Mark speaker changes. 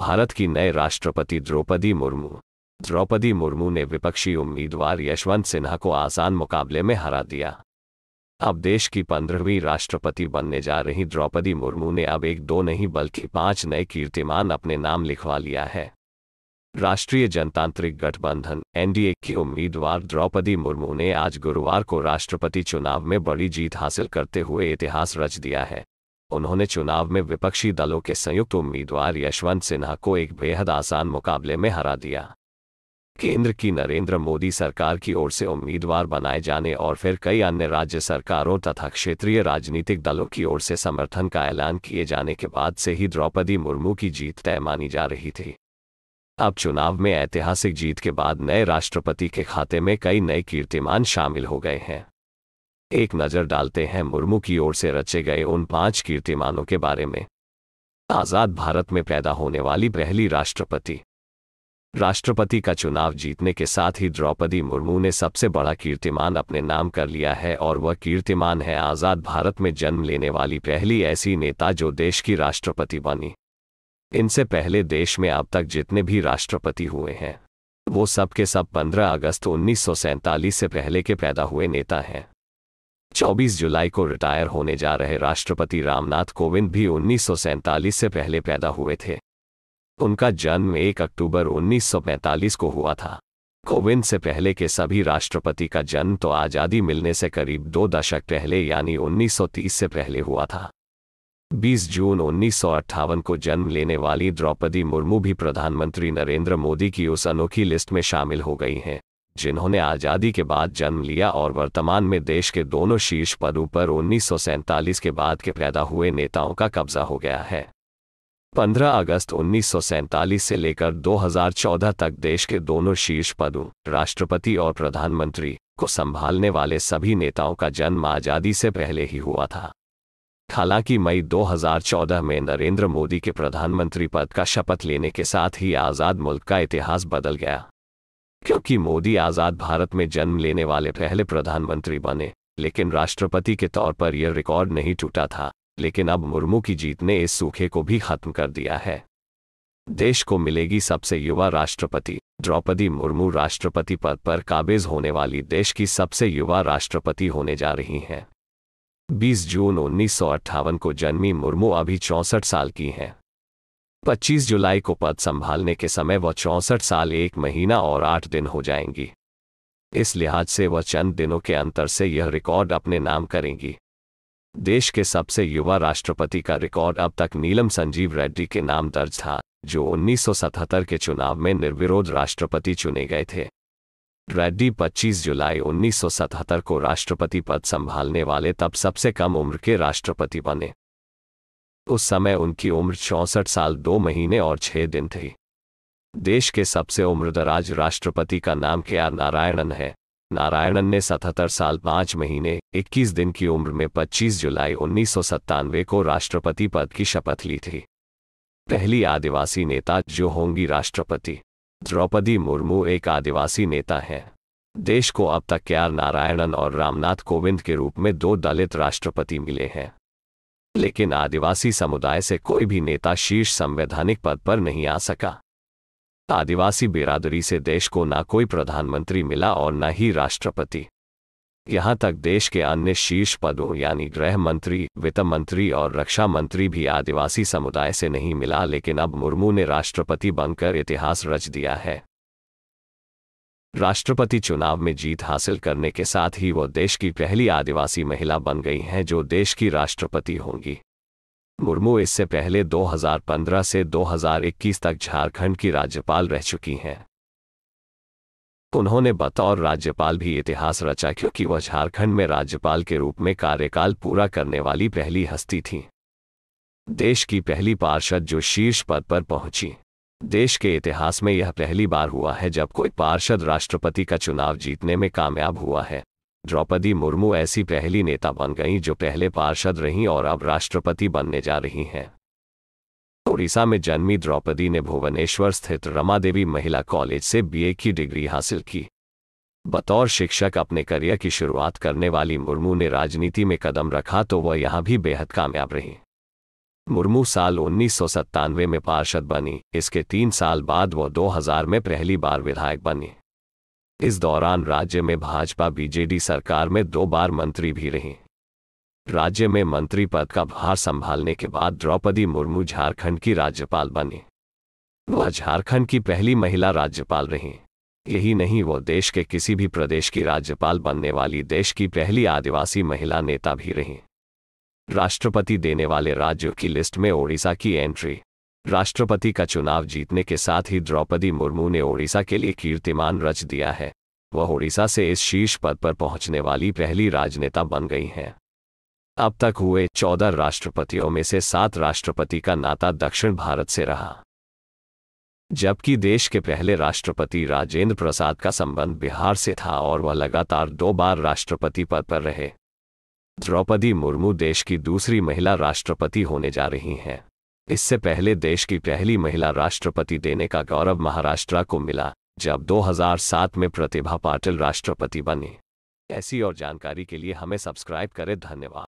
Speaker 1: भारत की नए राष्ट्रपति द्रौपदी मुर्मू द्रौपदी मुर्मू ने विपक्षी उम्मीदवार यशवंत सिन्हा को आसान मुकाबले में हरा दिया अब देश की पंद्रहवीं राष्ट्रपति बनने जा रही द्रौपदी मुर्मू ने अब एक दो नहीं बल्कि पांच नए कीर्तिमान अपने नाम लिखवा लिया है राष्ट्रीय जनतांत्रिक गठबंधन एनडीए की उम्मीदवार द्रौपदी मुर्मू ने आज गुरुवार को राष्ट्रपति चुनाव में बड़ी जीत हासिल करते हुए इतिहास रच दिया है उन्होंने चुनाव में विपक्षी दलों के संयुक्त उम्मीदवार यशवंत सिन्हा को एक बेहद आसान मुकाबले में हरा दिया केंद्र की नरेंद्र मोदी सरकार की ओर से उम्मीदवार बनाए जाने और फिर कई अन्य राज्य सरकारों तथा क्षेत्रीय राजनीतिक दलों की ओर से समर्थन का ऐलान किए जाने के बाद से ही द्रौपदी मुर्मू की जीत तय मानी जा रही थी अब चुनाव में ऐतिहासिक जीत के बाद नए राष्ट्रपति के खाते में कई नए कीर्तिमान शामिल हो गए हैं एक नज़र डालते हैं मुर्मू की ओर से रचे गए उन पांच कीर्तिमानों के बारे में आज़ाद भारत में पैदा होने वाली पहली राष्ट्रपति राष्ट्रपति का चुनाव जीतने के साथ ही द्रौपदी मुर्मू ने सबसे बड़ा कीर्तिमान अपने नाम कर लिया है और वह कीर्तिमान है आज़ाद भारत में जन्म लेने वाली पहली ऐसी नेता जो देश की राष्ट्रपति बनी इनसे पहले देश में अब तक जितने भी राष्ट्रपति हुए हैं वो सबके सब 15 अगस्त उन्नीस से पहले के पैदा हुए नेता हैं 24 जुलाई को रिटायर होने जा रहे राष्ट्रपति रामनाथ कोविंद भी उन्नीस से पहले पैदा हुए थे उनका जन्म 1 अक्टूबर 1945 को हुआ था कोविंद से पहले के सभी राष्ट्रपति का जन्म तो आज़ादी मिलने से करीब दो दशक पहले यानी 1930 से पहले हुआ था 20 जून उन्नीस को जन्म लेने वाली द्रौपदी मुर्मू भी प्रधानमंत्री नरेंद्र मोदी की उस अनोखी लिस्ट में शामिल हो गई हैं जिन्होंने आज़ादी के बाद जन्म लिया और वर्तमान में देश के दोनों शीर्ष पदों पर उन्नीस के बाद के पैदा हुए नेताओं का कब्जा हो गया है 15 अगस्त उन्नीस से लेकर 2014 तक देश के दोनों शीर्ष पदों राष्ट्रपति और प्रधानमंत्री को संभालने वाले सभी नेताओं का जन्म आज़ादी से पहले ही हुआ था हालांकि मई 2014 में नरेंद्र मोदी के प्रधानमंत्री पद का शपथ लेने के साथ ही आज़ाद मुल्क का इतिहास बदल गया क्योंकि मोदी आज़ाद भारत में जन्म लेने वाले पहले प्रधानमंत्री बने लेकिन राष्ट्रपति के तौर पर यह रिकॉर्ड नहीं टूटा था लेकिन अब मुर्मू की जीत ने इस सूखे को भी खत्म कर दिया है देश को मिलेगी सबसे युवा राष्ट्रपति द्रौपदी मुर्मू राष्ट्रपति पद पर काबिज होने वाली देश की सबसे युवा राष्ट्रपति होने जा रही हैं 20 जून उन्नीस को जन्मी मुर्मू अभी चौंसठ साल की हैं 25 जुलाई को पद संभालने के समय वह चौंसठ साल एक महीना और आठ दिन हो जाएंगी इस लिहाज से वह चंद दिनों के अंतर से यह रिकॉर्ड अपने नाम करेंगी देश के सबसे युवा राष्ट्रपति का रिकॉर्ड अब तक नीलम संजीव रेड्डी के नाम दर्ज था जो 1977 के चुनाव में निर्विरोध राष्ट्रपति चुने गए थे रेड्डी 25 जुलाई 1977 को राष्ट्रपति पद संभालने वाले तब सबसे कम उम्र के राष्ट्रपति बने उस समय उनकी उम्र चौसठ साल दो महीने और छह दिन थी देश के सबसे उम्रदराज राष्ट्रपति का नाम के आर नारायणन है नारायणन ने सतहत्तर साल पांच महीने 21 दिन की उम्र में 25 जुलाई उन्नीस को राष्ट्रपति पद की शपथ ली थी पहली आदिवासी नेता जो होंगी राष्ट्रपति द्रौपदी मुर्मू एक आदिवासी नेता हैं देश को अब तक के आर नारायणन और रामनाथ कोविंद के रूप में दो दलित राष्ट्रपति मिले हैं लेकिन आदिवासी समुदाय से कोई भी नेता शीर्ष संवैधानिक पद पर नहीं आ सका आदिवासी बिरादरी से देश को ना कोई प्रधानमंत्री मिला और न ही राष्ट्रपति यहां तक देश के अन्य शीर्ष पदों यानी गृह मंत्री वित्त मंत्री और रक्षा मंत्री भी आदिवासी समुदाय से नहीं मिला लेकिन अब मुर्मू ने राष्ट्रपति बनकर इतिहास रच दिया है राष्ट्रपति चुनाव में जीत हासिल करने के साथ ही वो देश की पहली आदिवासी महिला बन गई हैं जो देश की राष्ट्रपति होंगी मुर्मू इससे पहले 2015 से 2021 तक झारखंड की राज्यपाल रह चुकी हैं उन्होंने बतौर राज्यपाल भी इतिहास रचा क्योंकि वह झारखंड में राज्यपाल के रूप में कार्यकाल पूरा करने वाली पहली हस्ती थी देश की पहली पार्षद जो शीर्ष पद पर पहुंची देश के इतिहास में यह पहली बार हुआ है जब कोई पार्षद राष्ट्रपति का चुनाव जीतने में कामयाब हुआ है द्रौपदी मुर्मू ऐसी पहली नेता बन गई जो पहले पार्षद रहीं और अब राष्ट्रपति बनने जा रही हैं उड़ीसा में जन्मी द्रौपदी ने भुवनेश्वर स्थित रमा देवी महिला कॉलेज से बीए की डिग्री हासिल की बतौर शिक्षक अपने करियर की शुरुआत करने वाली मुर्मू ने राजनीति में कदम रखा तो वह यहाँ भी बेहद कामयाब रही मुर्मू साल उन्नीस में पार्षद बनी इसके तीन साल बाद वो 2000 में पहली बार विधायक बनी इस दौरान राज्य में भाजपा बीजेडी सरकार में दो बार मंत्री भी रहीं राज्य में मंत्री पद का भार संभालने के बाद द्रौपदी मुर्मू झारखंड की राज्यपाल बनी वह झारखंड की पहली महिला राज्यपाल रहीं यही नहीं वो देश के किसी भी प्रदेश की राज्यपाल बनने वाली देश की पहली आदिवासी महिला नेता भी रहीं राष्ट्रपति देने वाले राज्यों की लिस्ट में ओडिशा की एंट्री राष्ट्रपति का चुनाव जीतने के साथ ही द्रौपदी मुर्मू ने ओडिशा के लिए कीर्तिमान रच दिया है वह ओडिशा से इस शीर्ष पद पर पहुंचने वाली पहली राजनेता बन गई हैं अब तक हुए चौदह राष्ट्रपतियों में से सात राष्ट्रपति का नाता दक्षिण भारत से रहा जबकि देश के पहले राष्ट्रपति राजेंद्र प्रसाद का संबंध बिहार से था और वह लगातार दो बार राष्ट्रपति पद पर रहे द्रौपदी मुर्मू देश की दूसरी महिला राष्ट्रपति होने जा रही हैं इससे पहले देश की पहली महिला राष्ट्रपति देने का गौरव महाराष्ट्र को मिला जब 2007 में प्रतिभा पाटिल राष्ट्रपति बनी ऐसी और जानकारी के लिए हमें सब्सक्राइब करें धन्यवाद